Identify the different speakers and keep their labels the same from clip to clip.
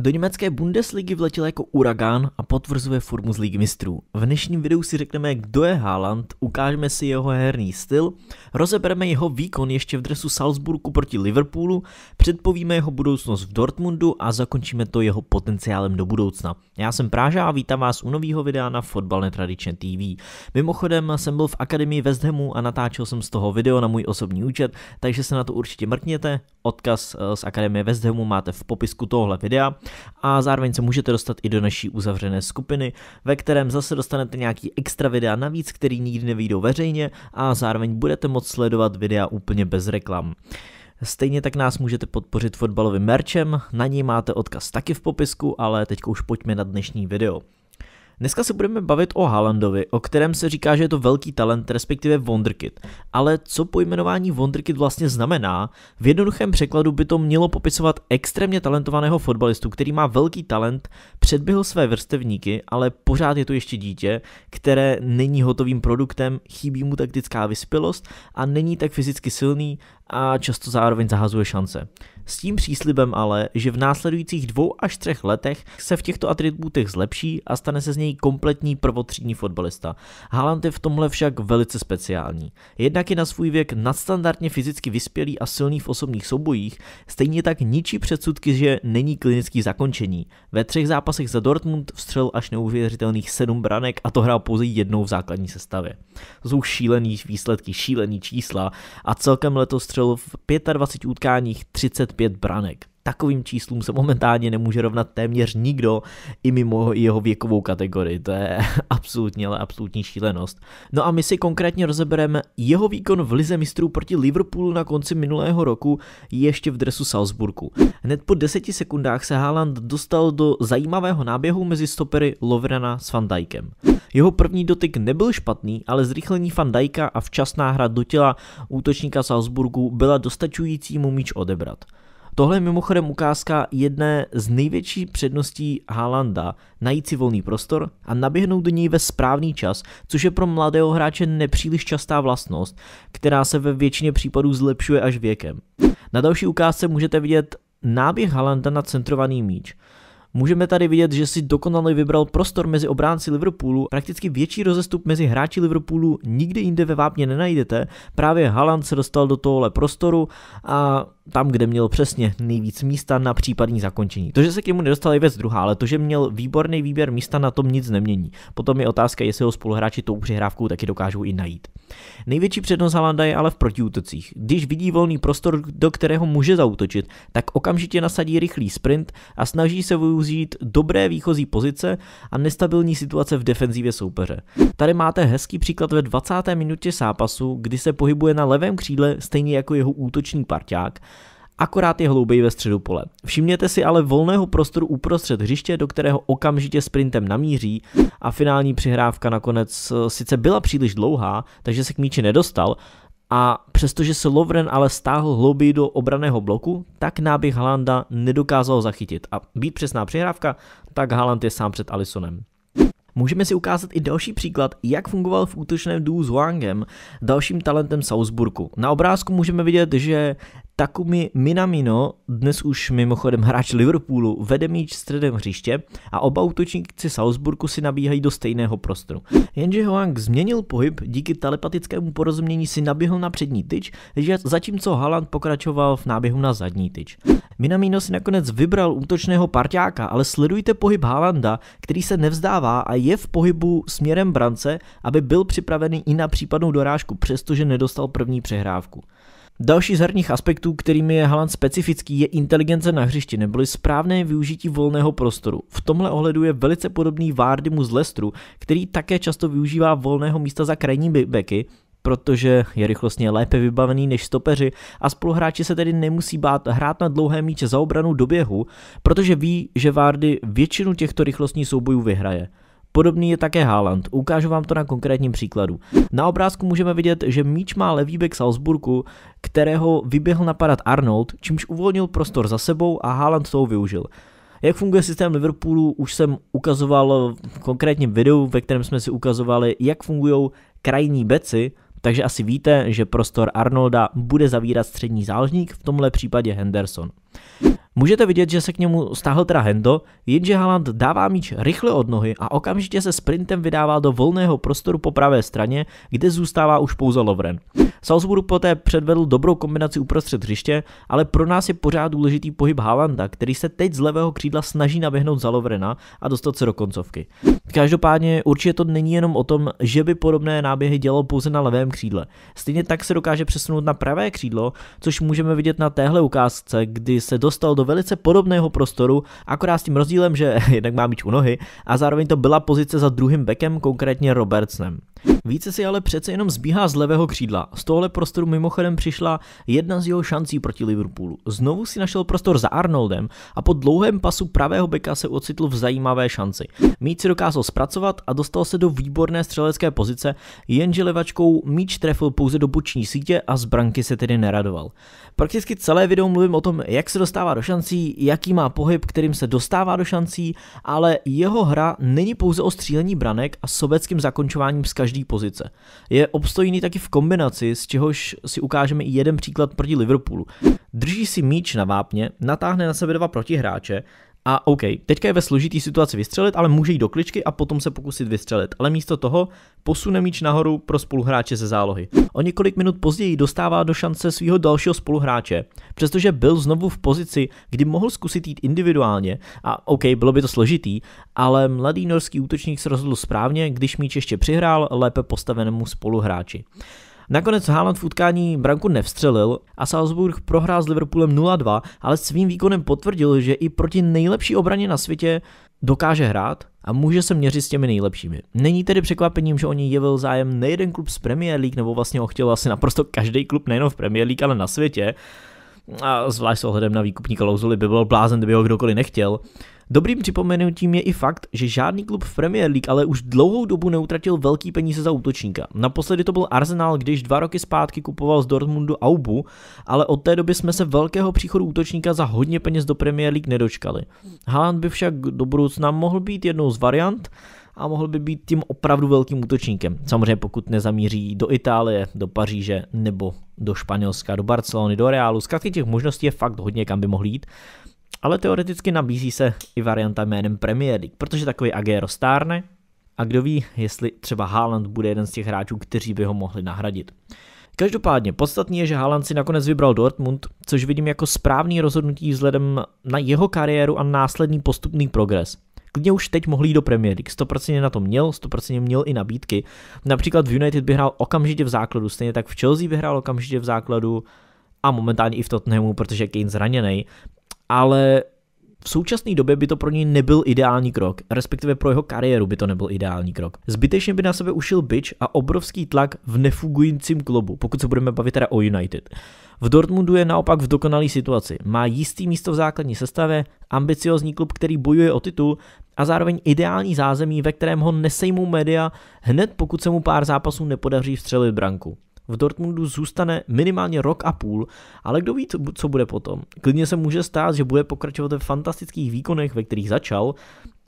Speaker 1: Do německé Bundesligy vletěl jako uragán a potvrzuje formu z Ligy mistrů. V dnešním videu si řekneme, kdo je Haaland, ukážeme si jeho herní styl, rozebereme jeho výkon ještě v dresu Salzburgu proti Liverpoolu, předpovíme jeho budoucnost v Dortmundu a zakončíme to jeho potenciálem do budoucna. Já jsem Práža a vítám vás u nového videa na Fotbal Netradičně TV. Mimochodem jsem byl v Akademii West Hamu a natáčel jsem z toho video na můj osobní účet, takže se na to určitě mrkněte. Odkaz eh, z Akademie West Hamu máte v popisku tohle videa a zároveň se můžete dostat i do naší uzavřené skupiny, ve kterém zase dostanete nějaký extra videa navíc, který nikdy nevyjdou veřejně a zároveň budete moct sledovat videa úplně bez reklam. Stejně tak nás můžete podpořit fotbalovým merčem, na něj máte odkaz taky v popisku, ale teď už pojďme na dnešní video. Dneska se budeme bavit o Haalandovi, o kterém se říká, že je to velký talent, respektive Wonderkid. Ale co pojmenování Wonderkid vlastně znamená? V jednoduchém překladu by to mělo popisovat extrémně talentovaného fotbalistu, který má velký talent, předběhl své vrstevníky, ale pořád je to ještě dítě, které není hotovým produktem, chybí mu taktická vyspělost a není tak fyzicky silný a často zároveň zahazuje šance. S tím příslibem ale, že v následujících dvou až třech letech se v těchto atributech zlepší a stane se z něj kompletní prvotřídní fotbalista. Haaland je v tomhle však velice speciální. Jednak je na svůj věk nadstandardně fyzicky vyspělý a silný v osobních soubojích, stejně tak ničí předsudky, že není klinický zakončení. Ve třech zápasech za Dortmund vstřel až neuvěřitelných sedm branek a to hrál pouze jednou v základní sestavě. Jsou šílený výsledky, šílený čísla a celkem letos střel střelů v 25 utkáních 35 branek takovým číslům se momentálně nemůže rovnat téměř nikdo i mimo jeho věkovou kategorii. To je absolutně, ale absolutní šílenost. No a my si konkrétně rozebereme jeho výkon v Lize mistrů proti Liverpoolu na konci minulého roku ještě v dresu Salzburgu. Hned po deseti sekundách se Haaland dostal do zajímavého náběhu mezi stopery Lovrana s Van Dijkem. Jeho první dotyk nebyl špatný, ale zrychlení Van Dijka a včasná hra do těla útočníka Salzburgu byla dostačující mu míč odebrat. Tohle je mimochodem ukázka jedné z největší předností Haalanda, najít si volný prostor a naběhnout do něj ve správný čas, což je pro mladého hráče nepříliš častá vlastnost, která se ve většině případů zlepšuje až věkem. Na další ukázce můžete vidět náběh Haalanda na centrovaný míč. Můžeme tady vidět, že si dokonale vybral prostor mezi obránci Liverpoolu, prakticky větší rozestup mezi hráči Liverpoolu nikdy jinde ve vápně nenajdete, právě Haaland se dostal do tohohle prostoru a tam, kde měl přesně nejvíc místa na případní zakončení. To, že se k němu nedostal je věc druhá, ale to, že měl výborný výběr místa, na tom nic nemění. Potom je otázka, jestli ho spoluhráči tou přihrávkou taky dokážou i najít. Největší přednost Halanda je ale v protiútocích. Když vidí volný prostor, do kterého může zautočit, tak okamžitě nasadí rychlý sprint a snaží se využít dobré výchozí pozice a nestabilní situace v defenzivě soupeře. Tady máte hezký příklad ve 20. minutě zápasu, kdy se pohybuje na levém křídle stejně jako jeho útočný parťák akorát je hlouběji ve středu pole. Všimněte si ale volného prostoru uprostřed hřiště, do kterého okamžitě sprintem namíří a finální přihrávka nakonec eh, sice byla příliš dlouhá, takže se k míči nedostal, a přestože se Lovren ale stáhl hlouběji do obraného bloku, tak náběh Halanda nedokázal zachytit. A být přesná přihrávka, tak Haland je sám před Alisonem. Můžeme si ukázat i další příklad, jak fungoval v útočném duu s Wangem, dalším talentem Salzburku. Na obrázku můžeme vidět, že Takumi Minamino, dnes už mimochodem hráč Liverpoolu, vede míč středem hřiště a oba útočníci Salzburgu si nabíhají do stejného prostoru. Jenže Hoang změnil pohyb, díky telepatickému porozumění si nabíhl na přední tyč, že zatímco Haaland pokračoval v náběhu na zadní tyč. Minamino si nakonec vybral útočného parťáka, ale sledujte pohyb Haalanda, který se nevzdává a je v pohybu směrem brance, aby byl připravený i na případnou dorážku, přestože nedostal první přehrávku. Další z herních aspektů, kterými je Haaland specifický, je inteligence na hřišti neboli správné využití volného prostoru. V tomhle ohledu je velice podobný Vardymu z Lestru, který také často využívá volného místa za krajní beky, protože je rychlostně lépe vybavený než stopeři a spoluhráči se tedy nemusí bát hrát na dlouhé míče za obranu do běhu, protože ví, že Vardy většinu těchto rychlostních soubojů vyhraje. Podobný je také Haaland. Ukážu vám to na konkrétním příkladu. Na obrázku můžeme vidět, že míč má levý bek Salzburgu, kterého vyběhl napadat Arnold, čímž uvolnil prostor za sebou a Haaland toho využil. Jak funguje systém Liverpoolu, už jsem ukazoval v konkrétním videu, ve kterém jsme si ukazovali, jak fungují krajní beci, takže asi víte, že prostor Arnolda bude zavírat střední záložník, v tomhle případě Henderson. Můžete vidět, že se k němu stáhl teda Hendo, jenže Haaland dává míč rychle od nohy a okamžitě se sprintem vydává do volného prostoru po pravé straně, kde zůstává už pouze Lovren. Salzburg poté předvedl dobrou kombinaci uprostřed hřiště, ale pro nás je pořád důležitý pohyb Haalanda, který se teď z levého křídla snaží naběhnout za Lovrena a dostat se do koncovky. Každopádně určitě to není jenom o tom, že by podobné náběhy dělal pouze na levém křídle. Stejně tak se dokáže přesunout na pravé křídlo, což můžeme vidět na téhle ukázce, kdy se dostal do velice podobného prostoru, akorát s tím rozdílem, že jednak má míč u nohy a zároveň to byla pozice za druhým bekem, konkrétně Robertsnem. Více si ale přece jenom zbíhá z levého křídla. Z tohle prostoru mimochodem přišla jedna z jeho šancí proti Liverpoolu. Znovu si našel prostor za Arnoldem a po dlouhém pasu pravého beka se ocitl v zajímavé šanci. Míč si dokázal zpracovat a dostal se do výborné střelecké pozice, jenže levačkou míč trefil pouze do boční sítě a z branky se tedy neradoval. Prakticky celé video mluvím o tom, jak se dostává do šancí, jaký má pohyb, kterým se dostává do šancí, ale jeho hra není pouze o střílení branek a sobeckým zakončováním z každé pozice. Je obstojný taky v kombinaci, z čehož si ukážeme i jeden příklad proti Liverpoolu. Drží si míč na vápně, natáhne na sebe dva protihráče, a OK, teďka je ve složitý situaci vystřelit, ale může jít do kličky a potom se pokusit vystřelit. Ale místo toho posune míč nahoru pro spoluhráče ze zálohy. O několik minut později dostává do šance svého dalšího spoluhráče, přestože byl znovu v pozici, kdy mohl zkusit jít individuálně. A OK, bylo by to složitý, ale mladý norský útočník se rozhodl správně, když míč ještě přihrál lépe postavenému spoluhráči. Nakonec Haaland v utkání branku nevstřelil a Salzburg prohrál s Liverpoolem 0-2, ale svým výkonem potvrdil, že i proti nejlepší obraně na světě dokáže hrát a může se měřit s těmi nejlepšími. Není tedy překvapením, že o něj jevil zájem nejeden klub z Premier League, nebo vlastně ho chtěl asi naprosto každý klub, nejen v Premier League, ale na světě. A zvlášť s ohledem na výkupní klauzuly by byl blázen, kdyby ho kdokoliv nechtěl. Dobrým připomenutím je i fakt, že žádný klub v Premier League ale už dlouhou dobu neutratil velký peníze za útočníka. Naposledy to byl Arsenal, když dva roky zpátky kupoval z Dortmundu Aubu, ale od té doby jsme se velkého příchodu útočníka za hodně peněz do Premier League nedočkali. Haaland by však do budoucna mohl být jednou z variant, a mohl by být tím opravdu velkým útočníkem. Samozřejmě pokud nezamíří do Itálie, do Paříže nebo do Španělska, do Barcelony, do Realu. Zkrátka těch možností je fakt hodně, kam by mohl jít ale teoreticky nabízí se i varianta jménem Premier League, protože takový Agero stárne a kdo ví, jestli třeba Haaland bude jeden z těch hráčů, kteří by ho mohli nahradit. Každopádně podstatný je, že Haaland si nakonec vybral Dortmund, což vidím jako správný rozhodnutí vzhledem na jeho kariéru a následný postupný progres. Klidně už teď mohl jít do Premier League, 100% na to měl, 100% měl i nabídky. Například v United by hrál okamžitě v základu, stejně tak v Chelsea by hrál okamžitě v základu a momentálně i v Tottenhamu, protože Kane zraněný ale v současné době by to pro něj nebyl ideální krok, respektive pro jeho kariéru by to nebyl ideální krok. Zbytečně by na sebe ušil byč a obrovský tlak v nefugujícím klubu, pokud se budeme bavit teda o United. V Dortmundu je naopak v dokonalé situaci. Má jistý místo v základní sestavě, ambiciozní klub, který bojuje o titul a zároveň ideální zázemí, ve kterém ho nesejmou média hned pokud se mu pár zápasů nepodaří vstřelit branku v Dortmundu zůstane minimálně rok a půl, ale kdo ví, co bude potom. Klidně se může stát, že bude pokračovat ve fantastických výkonech, ve kterých začal,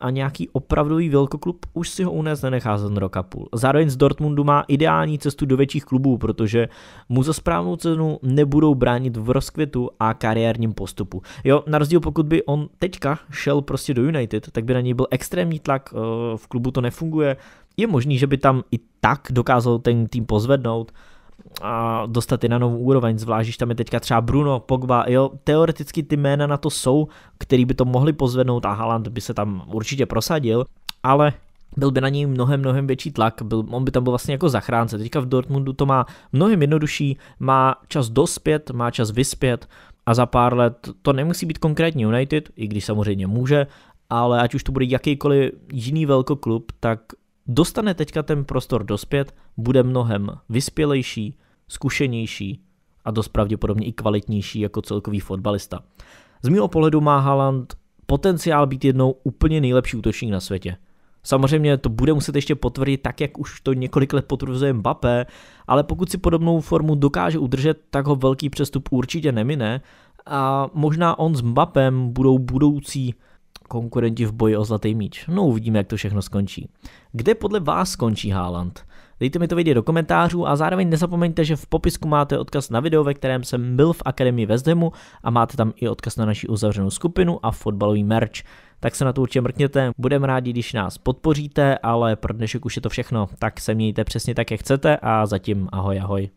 Speaker 1: a nějaký opravdový velkoklub už si ho unést nenechá za rok a půl. Zároveň z Dortmundu má ideální cestu do větších klubů, protože mu za správnou cenu nebudou bránit v rozkvětu a kariérním postupu. Jo, na rozdíl pokud by on teďka šel prostě do United, tak by na něj byl extrémní tlak, eh, v klubu to nefunguje, je možný, že by tam i tak dokázal ten tým pozvednout, a dostat je na novou úroveň, zvlášť, když tam je teďka třeba Bruno, Pogba, jo, teoreticky ty jména na to jsou, který by to mohli pozvednout a Haaland by se tam určitě prosadil, ale byl by na něj mnohem, mnohem větší tlak, byl, on by tam byl vlastně jako zachránce. Teďka v Dortmundu to má mnohem jednodušší, má čas dospět, má čas vyspět a za pár let to nemusí být konkrétně United, i když samozřejmě může, ale ať už to bude jakýkoliv jiný velkoklub, tak dostane teďka ten prostor dospět, bude mnohem vyspělejší, zkušenější a dost pravděpodobně i kvalitnější jako celkový fotbalista. Z mého pohledu má Haaland potenciál být jednou úplně nejlepší útočník na světě. Samozřejmě to bude muset ještě potvrdit tak, jak už to několik let potvrzuje Mbappé, ale pokud si podobnou formu dokáže udržet, tak ho velký přestup určitě nemine a možná on s Mbappem budou budoucí konkurenti v boji o zlatý míč. No uvidíme, jak to všechno skončí. Kde podle vás skončí Haaland? Dejte mi to vědět do komentářů a zároveň nezapomeňte, že v popisku máte odkaz na video, ve kterém jsem byl v Akademii Vezdemu a máte tam i odkaz na naši uzavřenou skupinu a fotbalový merch. Tak se na to určitě mrkněte, budeme rádi, když nás podpoříte, ale pro dnešek už je to všechno, tak se mějte přesně tak, jak chcete a zatím ahoj ahoj.